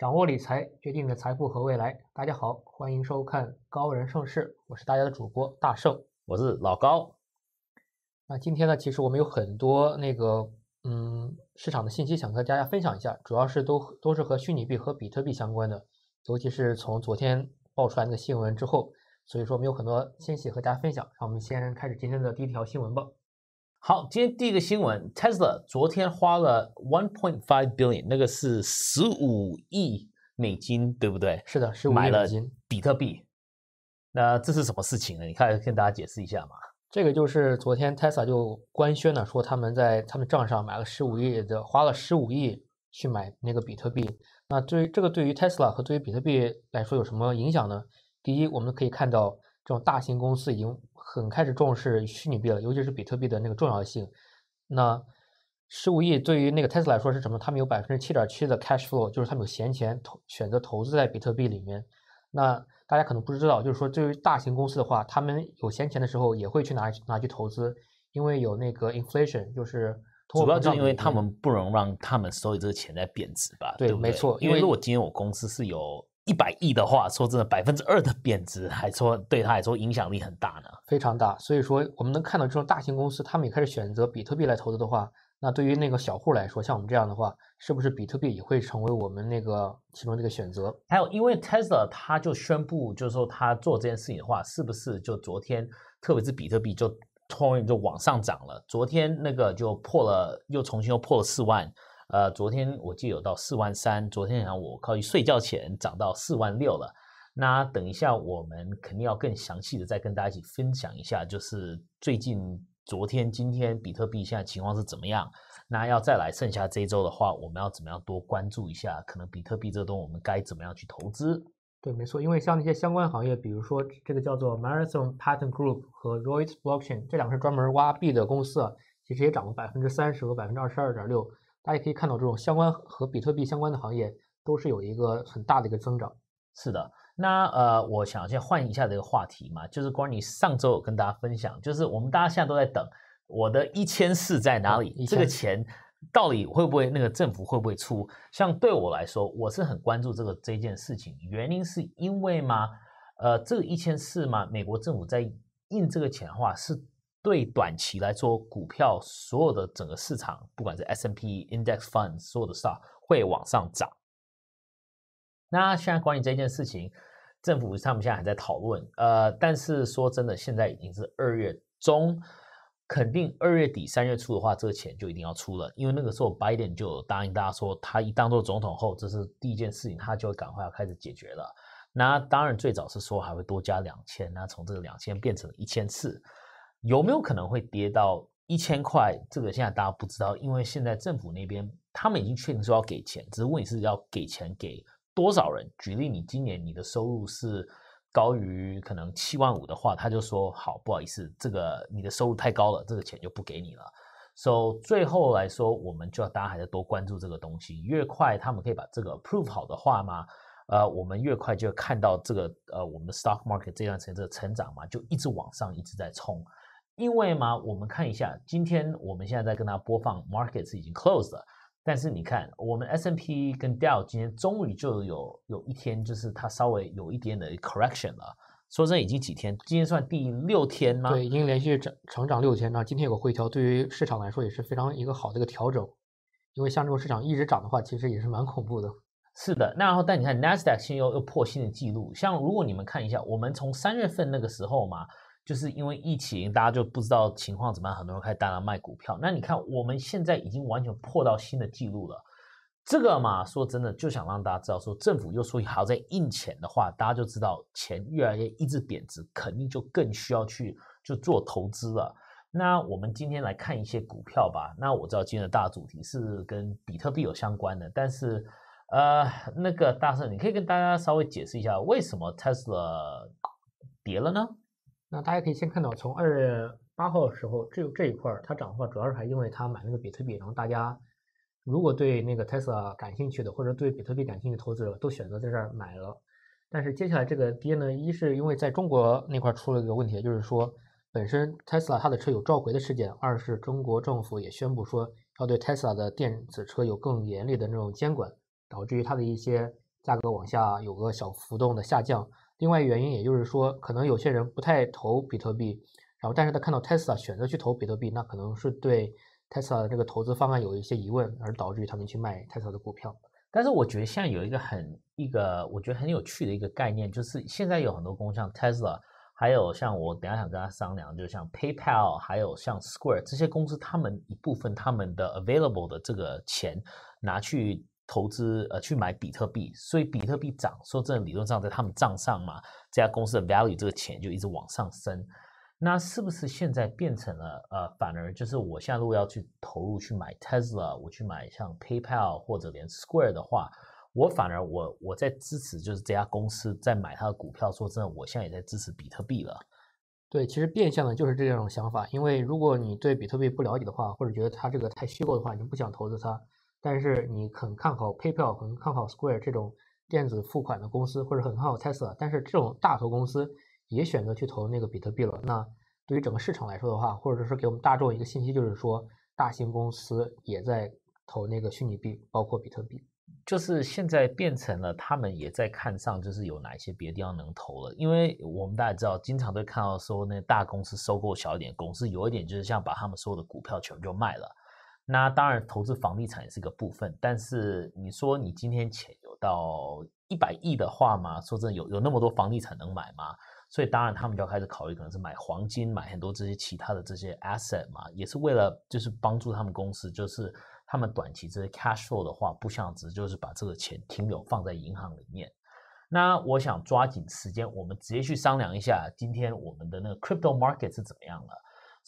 掌握理财，决定你的财富和未来。大家好，欢迎收看《高人盛世》，我是大家的主播大圣，我是老高。那今天呢，其实我们有很多那个，嗯，市场的信息想和大家分享一下，主要是都都是和虚拟币和比特币相关的，尤其是从昨天爆出来的新闻之后，所以说我们有很多信息和大家分享。让我们先开始今天的第一条新闻吧。好，今天第一个新闻，Tesla 昨天花了 one point five billion，那个是十五亿美金，对不对？是的，亿美金。比特币。那这是什么事情呢？你看，跟大家解释一下嘛。这个就是昨天 Tesla 就官宣了，说他们在他们账上买了十五亿的，花了十五亿去买那个比特币。那对于这个，对于 Tesla 和对于比特币来说，有什么影响呢？第一，我们可以看到，这种大型公司已经。很开始重视虚拟币了，尤其是比特币的那个重要性。那十五亿对于那个 Tesla 来说是什么？他们有百分之七点七的 cash flow，就是他们有闲钱投选择投资在比特币里面。那大家可能不知道，就是说对于大型公司的话，他们有闲钱的时候也会去拿拿去投资，因为有那个 inflation，就是主要是因为他们不能让他们所有这个钱在贬值吧？对，没错。因为如果今天我公司是有。一百亿的话，说真的，百分之二的贬值，还说对他来说影响力很大呢，非常大。所以说，我们能看到这种大型公司，他们也开始选择比特币来投资的话，那对于那个小户来说，像我们这样的话，是不是比特币也会成为我们那个其中这个选择？还有，因为 Tesla 它就宣布，就是说他做这件事情的话，是不是就昨天，特别是比特币就突然就往上涨了？昨天那个就破了，又重新又破了四万。呃，昨天我记得有到四万三，昨天好像我靠睡觉前涨到四万六了。那等一下我们肯定要更详细的再跟大家一起分享一下，就是最近昨天、今天比特币现在情况是怎么样？那要再来剩下这周的话，我们要怎么样多关注一下？可能比特币这东我们该怎么样去投资？对，没错，因为像那些相关行业，比如说这个叫做 Marathon Patent Group 和 Royce Blockchain，这两个是专门挖币的公司，其实也涨了百分之三十和百分之二十二点六。大家可以看到，这种相关和比特币相关的行业都是有一个很大的一个增长。是的，那呃，我想先换一下这个话题嘛，就是关于上周我跟大家分享，就是我们大家现在都在等我的一千四在哪里，这个钱到底会不会那个政府会不会出？像对我来说，我是很关注这个这件事情，原因是因为嘛，呃，这一千四嘛，美国政府在印这个钱的话是。对短期来说，股票所有的整个市场，不管是 S n P、Index Fund，所有的 s t o c k 会往上涨。那现在关于这件事情，政府他们现在还在讨论。呃，但是说真的，现在已经是二月中，肯定二月底、三月初的话，这个钱就一定要出了，因为那个时候拜登就答应大家说，他一当做总统后，这是第一件事情，他就会赶快要开始解决了。那当然，最早是说还会多加两千，那从这个两千变成一千次。有没有可能会跌到一千块？这个现在大家不知道，因为现在政府那边他们已经确定说要给钱，只是问你是要给钱给多少人。举例，你今年你的收入是高于可能七万五的话，他就说好不好意思，这个你的收入太高了，这个钱就不给你了。所以最后来说，我们就要大家还是多关注这个东西。越快他们可以把这个 prove 好的话嘛，呃，我们越快就看到这个呃我们的 stock market 这段间这个成长嘛，就一直往上，一直在冲。因为嘛，我们看一下，今天我们现在在跟大家播放，market s 已经 closed 了。但是你看，我们 S M P 跟 d e l 今天终于就有有一天，就是它稍微有一点的 correction 了。说真已经几天，今天算第六天吗？对，已经连续涨成长六天了。今天有个回调，对于市场来说也是非常一个好的一个调整。因为像这种市场一直涨的话，其实也是蛮恐怖的。是的，那然后但你看，NASDAQ 在又又破新的记录。像如果你们看一下，我们从三月份那个时候嘛。就是因为疫情，大家就不知道情况怎么样，很多人开始大量卖股票。那你看，我们现在已经完全破到新的记录了。这个嘛，说真的，就想让大家知道，说政府又说还要再印钱的话，大家就知道钱越来越一直贬值，肯定就更需要去就做投资了。那我们今天来看一些股票吧。那我知道今天的大主题是跟比特币有相关的，但是呃，那个大圣，你可以跟大家稍微解释一下，为什么 Tesla 跌了呢？那大家可以先看到，从二月八号的时候，只有这一块儿它涨的话，主要是还因为它买那个比特币，然后大家如果对那个 Tesla 感兴趣的，或者对比特币感兴趣的投资者，都选择在这儿买了。但是接下来这个跌呢，一是因为在中国那块儿出了一个问题，就是说本身 Tesla 它的车有召回的事件；二是中国政府也宣布说要对 Tesla 的电子车有更严厉的那种监管，导致于它的一些价格往下有个小浮动的下降。另外原因，也就是说，可能有些人不太投比特币，然后但是他看到 Tesla 选择去投比特币，那可能是对 Tesla 的这个投资方案有一些疑问，而导致于他们去卖 Tesla 的股票。但是我觉得现在有一个很一个我觉得很有趣的一个概念，就是现在有很多公司像 Tesla，还有像我等下想跟他商量，就像 PayPal，还有像 Square 这些公司，他们一部分他们的 available 的这个钱拿去。投资呃去买比特币，所以比特币涨，说真的，理论上在他们账上嘛，这家公司的 value 这个钱就一直往上升。那是不是现在变成了呃，反而就是我现在如果要去投入去买 Tesla，我去买像 PayPal 或者连 Square 的话，我反而我我在支持就是这家公司在买它的股票。说真的，我现在也在支持比特币了。对，其实变相的就是这种想法，因为如果你对比特币不了解的话，或者觉得它这个太虚构的话，你不想投资它。但是你很看好 PayPal，很看好 Square 这种电子付款的公司，或者很看好 t e s l a 但是这种大头公司也选择去投那个比特币了。那对于整个市场来说的话，或者说给我们大众一个信息，就是说大型公司也在投那个虚拟币，包括比特币。就是现在变成了他们也在看上，就是有哪一些别的地方能投了。因为我们大家知道，经常都看到说那大公司收购小一点公司，有一点就是像把他们所有的股票全部就卖了。那当然，投资房地产也是个部分，但是你说你今天钱有到一百亿的话嘛，说真的，有有那么多房地产能买吗？所以当然他们就要开始考虑，可能是买黄金，买很多这些其他的这些 asset 嘛，也是为了就是帮助他们公司，就是他们短期这些 cash flow 的话，不想只就是把这个钱停留放在银行里面。那我想抓紧时间，我们直接去商量一下今天我们的那个 crypto market 是怎么样了。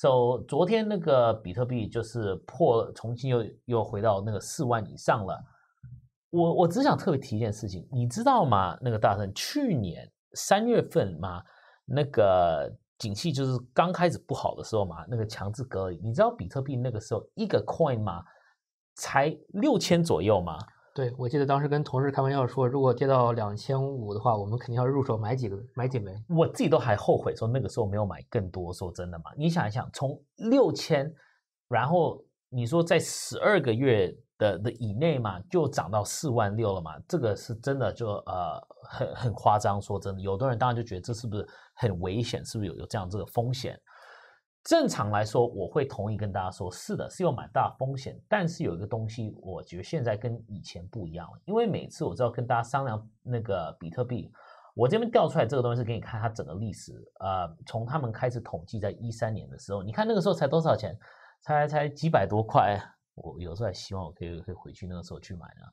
走，昨天那个比特币就是破重新又又回到那个四万以上了，我我只想特别提一件事情，你知道吗？那个大圣去年三月份嘛，那个景气就是刚开始不好的时候嘛，那个强制隔离，你知道比特币那个时候一个 coin 嘛才六千左右嘛。对，我记得当时跟同事开玩笑说，如果跌到两千五的话，我们肯定要入手买几个，买几枚。我自己都还后悔说那个时候没有买更多。说真的嘛，你想一想，从六千，然后你说在十二个月的的以内嘛，就涨到四万六了嘛，这个是真的就呃很很夸张。说真的，有的人当然就觉得这是不是很危险，是不是有有这样这个风险？正常来说，我会同意跟大家说，是的，是有蛮大风险。但是有一个东西，我觉得现在跟以前不一样了，因为每次我知道跟大家商量那个比特币，我这边调出来这个东西是给你看它整个历史。呃，从他们开始统计在一三年的时候，你看那个时候才多少钱？才才几百多块。我有时候还希望我可以可以回去那个时候去买呢。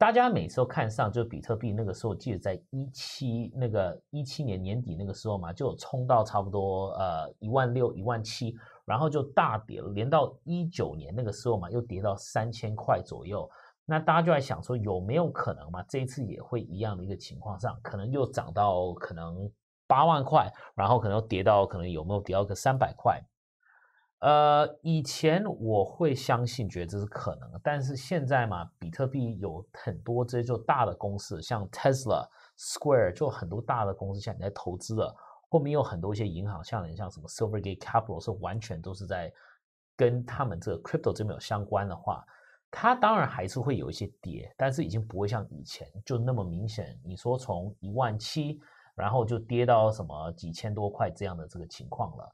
大家每次看上就比特币，那个时候记得在一七那个一七年年底那个时候嘛，就有冲到差不多呃一万六一万七，然后就大跌了，连到一九年那个时候嘛，又跌到三千块左右。那大家就在想说有没有可能嘛，这一次也会一样的一个情况上，可能又涨到可能八万块，然后可能又跌到可能有没有跌到个三百块。呃，以前我会相信，觉得这是可能，但是现在嘛，比特币有很多这些做大的公司，像 Tesla、Square，就很多大的公司，像你在投资了，后面有很多一些银行，像你像什么 Silvergate Capital 是完全都是在跟他们这个 crypto 这边有相关的话，它当然还是会有一些跌，但是已经不会像以前就那么明显。你说从一万七，然后就跌到什么几千多块这样的这个情况了。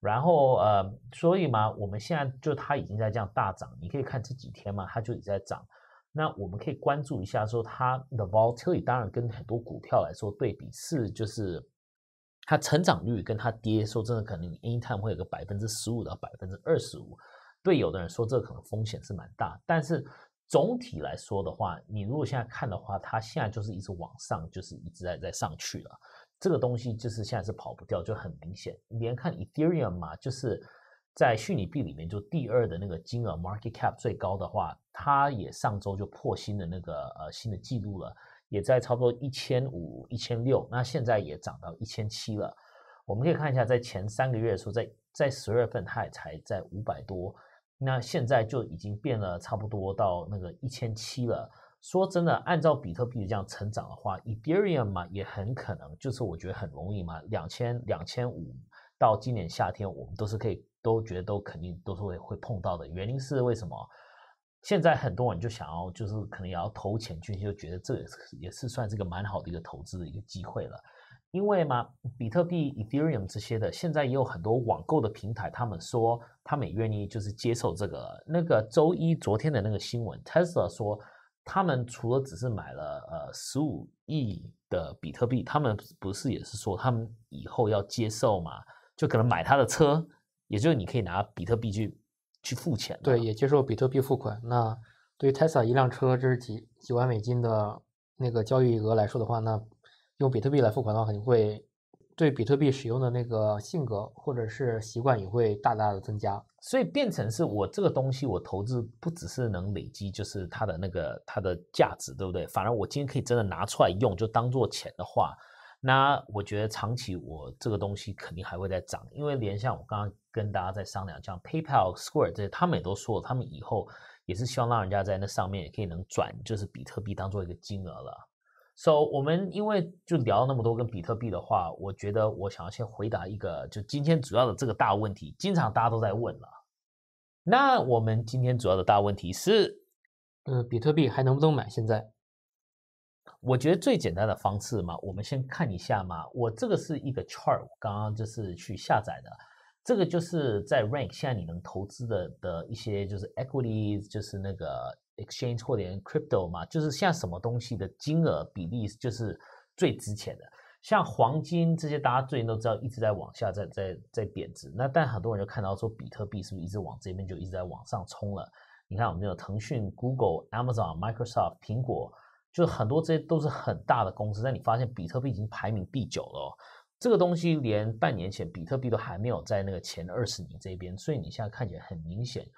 然后呃，所以嘛，我们现在就它已经在这样大涨，你可以看这几天嘛，它就已直在涨。那我们可以关注一下，说它的 Volatility 当然跟很多股票来说对比是，就是它成长率跟它跌，说真的可能 In Time 会有个百分之十五到百分之二十五。对有的人说这可能风险是蛮大，但是总体来说的话，你如果现在看的话，它现在就是一直往上，就是一直在在上去了。这个东西就是现在是跑不掉，就很明显。连看 Ethereum 嘛，就是在虚拟币里面就第二的那个金额 Market Cap 最高的话，它也上周就破新的那个呃新的记录了，也在差不多一千五、一千六，那现在也涨到一千七了。我们可以看一下，在前三个月的时候，在在十月份它也才在五百多，那现在就已经变了差不多到那个一千七了。说真的，按照比特币这样成长的话，Ethereum 嘛也很可能，就是我觉得很容易嘛，两千两千五到今年夏天，我们都是可以都觉得都肯定都是会会碰到的。原因是为什么？现在很多人就想要，就是可能也要投钱去，就觉得这也是也是算是个蛮好的一个投资的一个机会了。因为嘛，比特币、Ethereum 这些的，现在也有很多网购的平台，他们说他们也愿意就是接受这个。那个周一昨天的那个新闻，Tesla 说。他们除了只是买了呃十五亿的比特币，他们不是也是说他们以后要接受嘛？就可能买他的车，也就是你可以拿比特币去去付钱。对，也接受比特币付款。那对于 Tesla 一辆车，这是几几万美金的那个交易额来说的话，那用比特币来付款的话，肯定会。对比特币使用的那个性格或者是习惯也会大大的增加，所以变成是我这个东西我投资不只是能累积，就是它的那个它的价值，对不对？反而我今天可以真的拿出来用，就当做钱的话，那我觉得长期我这个东西肯定还会再涨，因为连像我刚刚跟大家在商量，像 PayPal、Square 这些，他们也都说了，他们以后也是希望让人家在那上面也可以能转，就是比特币当做一个金额了。，so 我们因为就聊了那么多跟比特币的话，我觉得我想要先回答一个，就今天主要的这个大问题，经常大家都在问了。那我们今天主要的大问题是，呃，比特币还能不能买？现在？我觉得最简单的方式嘛，我们先看一下嘛。我这个是一个 chart，刚刚就是去下载的，这个就是在 rank，现在你能投资的的一些就是 equity，就是那个。Exchange 或连 Crypto 嘛，就是现在什么东西的金额比例就是最值钱的。像黄金这些，大家最近都知道一直在往下，在在在贬值。那但很多人就看到说，比特币是不是一直往这边就一直在往上冲了？你看我们有腾讯、Google、Amazon、Microsoft、苹果，就是很多这些都是很大的公司。但你发现比特币已经排名第九了。哦，这个东西连半年前比特币都还没有在那个前二十名这边，所以你现在看起来很明显。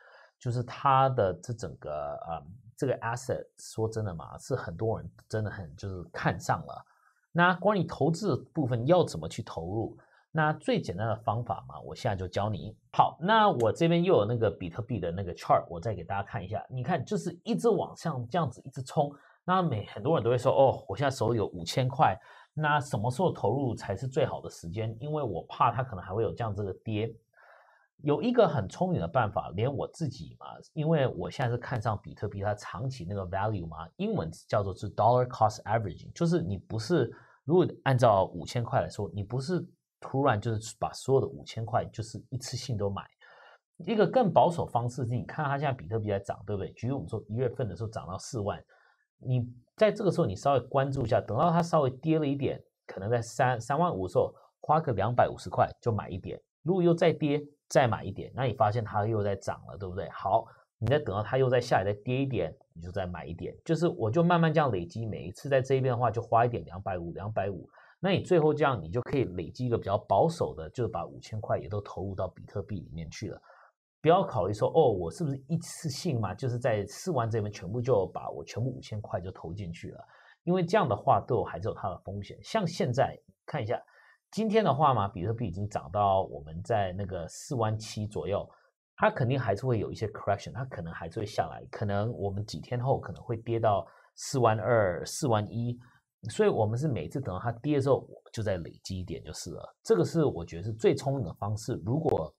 就是它的这整个啊，这个 asset，说真的嘛，是很多人真的很就是看上了。那关于投资部分要怎么去投入？那最简单的方法嘛，我现在就教你。好，那我这边又有那个比特币的那个 chart，我再给大家看一下。你看，就是一直往上这样子一直冲。那每很多人都会说，哦，我现在手里有五千块，那什么时候投入才是最好的时间？因为我怕它可能还会有这样子的跌。有一个很聪明的办法，连我自己嘛，因为我现在是看上比特币它长期那个 value 嘛，英文叫做是 dollar cost averaging，就是你不是如果按照五千块来说，你不是突然就是把所有的五千块就是一次性都买，一个更保守方式是你看它现在比特币在涨，对不对？比如我们说一月份的时候涨到四万，你在这个时候你稍微关注一下，等到它稍微跌了一点，可能在三三万五的时候花个两百五十块就买一点，如果又再跌。再买一点，那你发现它又在涨了，对不对？好，你再等到它又在下来，再跌一点，你就再买一点。就是我就慢慢这样累积，每一次在这一边的话，就花一点两百五，两百五。那你最后这样，你就可以累积一个比较保守的，就是把五千块也都投入到比特币里面去了。不要考虑说，哦，我是不是一次性嘛，就是在试完这边全部就把我全部五千块就投进去了？因为这样的话，对我还是有它的风险。像现在看一下。今天的话嘛，比特币已经涨到我们在那个四万七左右，它肯定还是会有一些 correction，它可能还是会下来，可能我们几天后可能会跌到四万二、四万一，所以我们是每次等到它跌的时候，我就在累积一点就是了。这个是我觉得是最聪明的方式。如果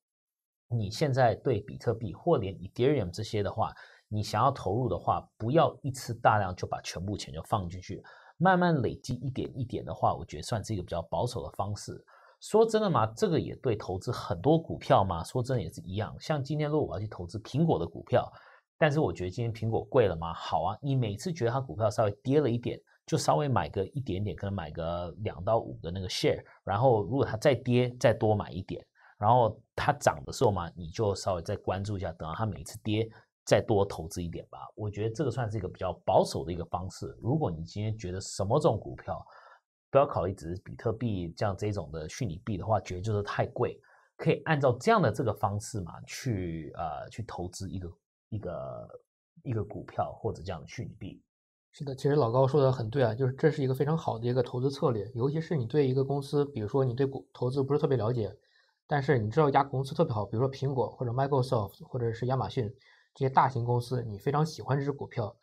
你现在对比特币或连以 u m 这些的话，你想要投入的话，不要一次大量就把全部钱就放进去。慢慢累积一点一点的话，我觉得算是一个比较保守的方式。说真的嘛，这个也对投资很多股票嘛。说真的也是一样，像今天如果我要去投资苹果的股票，但是我觉得今天苹果贵了吗？好啊，你每次觉得它股票稍微跌了一点，就稍微买个一点点，可能买个两到五个那个 share。然后如果它再跌，再多买一点。然后它涨的时候嘛，你就稍微再关注一下，等到它每次跌。再多投资一点吧，我觉得这个算是一个比较保守的一个方式。如果你今天觉得什么这种股票，不要考虑只是比特币这样这种的虚拟币的话，觉得就是太贵，可以按照这样的这个方式嘛去呃去投资一个一个一个股票或者这样的虚拟币。是的，其实老高说的很对啊，就是这是一个非常好的一个投资策略，尤其是你对一个公司，比如说你对股投资不是特别了解，但是你知道一家公司特别好，比如说苹果或者 Microsoft 或者是亚马逊。这些大型公司，你非常喜欢这只股票，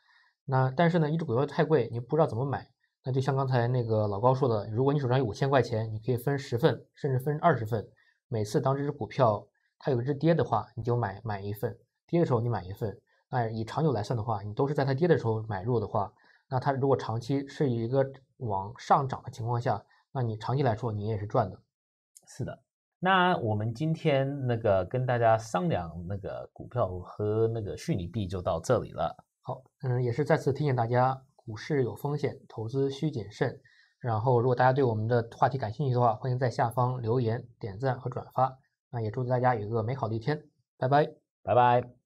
那但是呢，一只股票太贵，你不知道怎么买。那就像刚才那个老高说的，如果你手上有五千块钱，你可以分十份，甚至分二十份，每次当这只股票它有一只跌的话，你就买买一份，跌的时候你买一份。那以长久来算的话，你都是在它跌的时候买入的话，那它如果长期是一个往上涨的情况下，那你长期来说你也是赚的。是的。那我们今天那个跟大家商量那个股票和那个虚拟币就到这里了。好，嗯，也是再次提醒大家，股市有风险，投资需谨慎。然后，如果大家对我们的话题感兴趣的话，欢迎在下方留言、点赞和转发。那也祝大家有一个美好的一天，拜拜，拜拜。